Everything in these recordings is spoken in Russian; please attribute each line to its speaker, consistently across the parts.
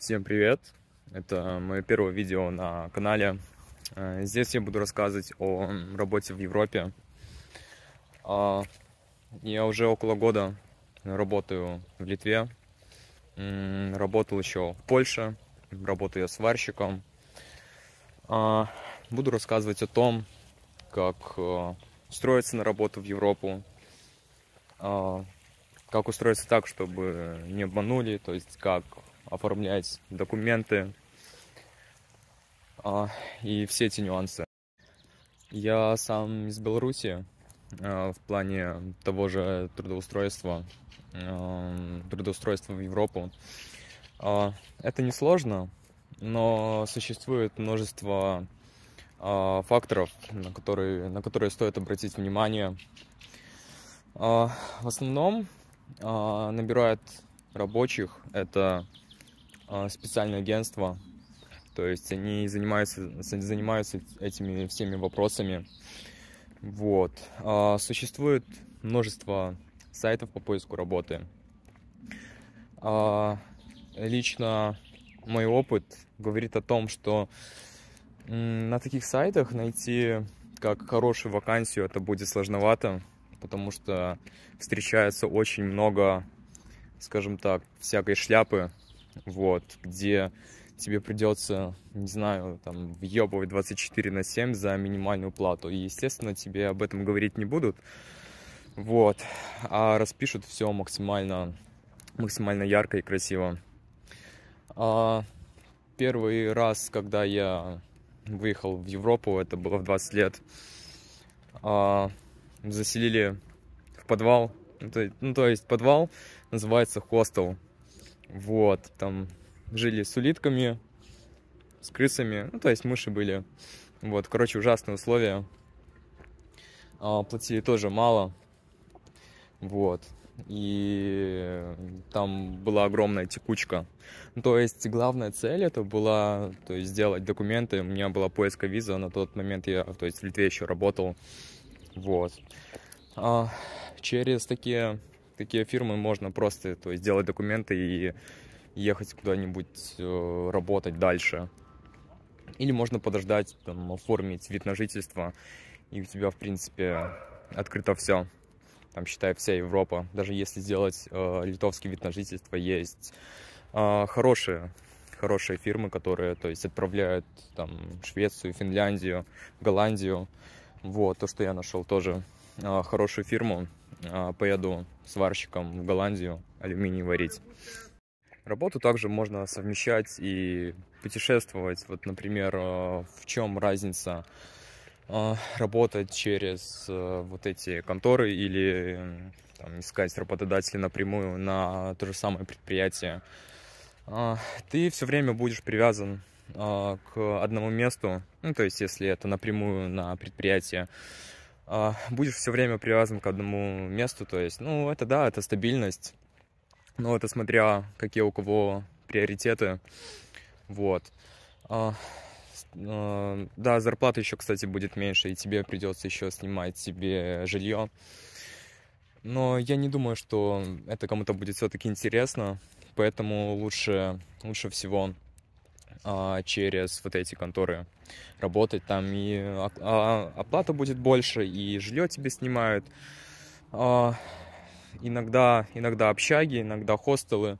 Speaker 1: Всем привет! Это мое первое видео на канале. Э, здесь я буду рассказывать о работе в Европе. А, я уже около года работаю в Литве. Работал еще в Польше. Работаю сварщиком. А, буду рассказывать о том, как устроиться э, на работу в Европу, а, как устроиться так, чтобы не обманули, то есть как оформлять документы а, и все эти нюансы. Я сам из Беларуси а, в плане того же трудоустройства, а, трудоустройства в Европу. А, это несложно, но существует множество а, факторов, на которые, на которые стоит обратить внимание. А, в основном а, набирают рабочих это а, специальное агентство. То есть они занимаются, занимаются этими всеми вопросами. Вот. А, существует множество сайтов по поиску работы. А, лично мой опыт говорит о том, что на таких сайтах найти как хорошую вакансию это будет сложновато, потому что встречается очень много, скажем так, всякой шляпы, вот, где тебе придется, не знаю, там, въебывать 24 на 7 за минимальную плату. И, естественно, тебе об этом говорить не будут, вот, а распишут все максимально, максимально ярко и красиво. А первый раз, когда я выехал в Европу, это было в 20 лет, а, заселили в подвал, ну то, ну, то есть подвал называется хостел, вот, там жили с улитками, с крысами, ну, то есть мыши были. Вот, короче, ужасные условия. А, платили тоже мало. Вот. И там была огромная текучка. Ну, то есть главная цель это была то есть, сделать документы. У меня была поиска виза на тот момент, я то есть, в Литве еще работал. Вот. А, через такие такие фирмы можно просто то есть, сделать документы и ехать куда-нибудь э, работать дальше. Или можно подождать, там, оформить вид на жительство, и у тебя, в принципе, открыто все. Там, считай, вся Европа. Даже если сделать э, литовский вид на жительство, есть э, хорошие, хорошие фирмы, которые, то есть, отправляют там Швецию, Финляндию, Голландию. Вот, то, что я нашел тоже а, хорошую фирму, а, поеду сварщиком в Голландию алюминий варить. Работу также можно совмещать и путешествовать. Вот, например, а, в чем разница работать через вот эти конторы или там, искать работодателя напрямую на то же самое предприятие. Ты все время будешь привязан к одному месту, ну, то есть если это напрямую на предприятие, а, будешь все время привязан к одному месту, то есть, ну, это да, это стабильность, но это смотря какие у кого приоритеты, вот. А, а, да, зарплата еще, кстати, будет меньше, и тебе придется еще снимать себе жилье. Но я не думаю, что это кому-то будет все-таки интересно, поэтому лучше, лучше всего а, через вот эти конторы работать. Там и оплата будет больше, и жилье тебе снимают. А, иногда, иногда общаги, иногда хостелы.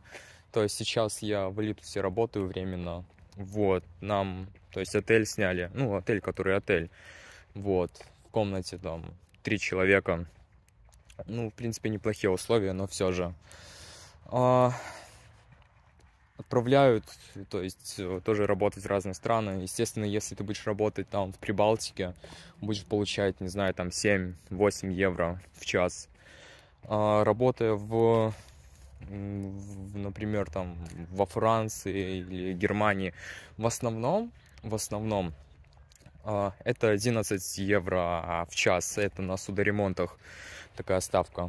Speaker 1: То есть сейчас я в Литусе работаю временно. Вот, нам, то есть отель сняли. Ну, отель, который отель. Вот, в комнате там три человека. Ну, в принципе, неплохие условия, но все же. А, отправляют, то есть э, тоже работать в разные страны. Естественно, если ты будешь работать там в Прибалтике, будешь получать, не знаю, там 7-8 евро в час. А работая в, в, например, там во Франции или Германии, в основном, в основном а, это 11 евро в час, это на судоремонтах такая ставка.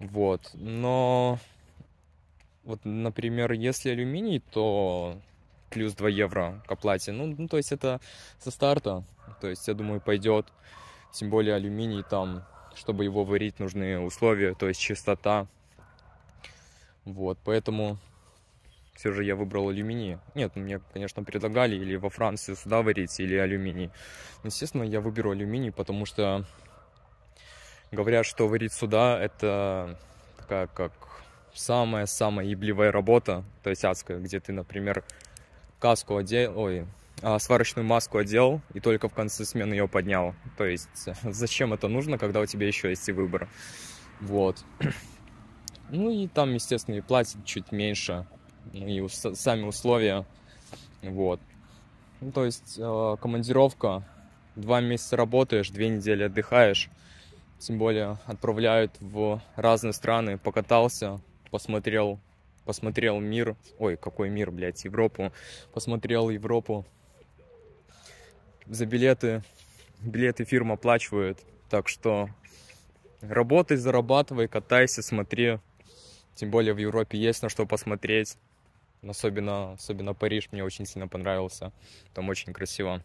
Speaker 1: Вот, но вот, например, если алюминий, то плюс 2 евро к оплате. Ну, ну, то есть это со старта. То есть, я думаю, пойдет. Тем более алюминий там, чтобы его варить, нужны условия, то есть чистота. Вот, поэтому все же я выбрал алюминий. Нет, мне, конечно, предлагали или во Францию сюда варить, или алюминий. Но, естественно, я выберу алюминий, потому что говорят, что варить сюда это такая как самая-самая ебливая работа, то есть адская, где ты, например, каску одел, ой, а, сварочную маску одел и только в конце смены ее поднял. То есть зачем это нужно, когда у тебя еще есть и выбор. Вот. Ну и там, естественно, и платят чуть меньше, ну и ус- сами условия. Вот. Ну, то есть э, командировка, два месяца работаешь, две недели отдыхаешь. Тем более отправляют в разные страны, покатался, посмотрел, посмотрел мир, ой, какой мир, блядь, Европу, посмотрел Европу, за билеты, билеты фирма оплачивает, так что работай, зарабатывай, катайся, смотри, тем более в Европе есть на что посмотреть, особенно, особенно Париж мне очень сильно понравился, там очень красиво.